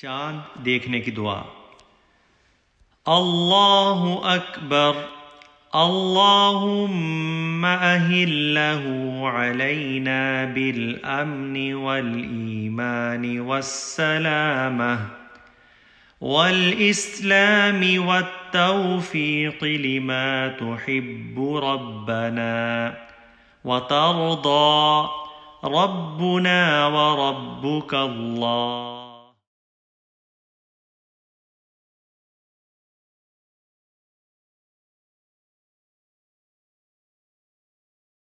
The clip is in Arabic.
چاند دیکھنے کی دعا अल्लाह اکبر اللهم أهله علينا بالأمن والإيمان والسلامة والإسلام والتوفيق لما تحب ربنا وترضى ربنا وربك الله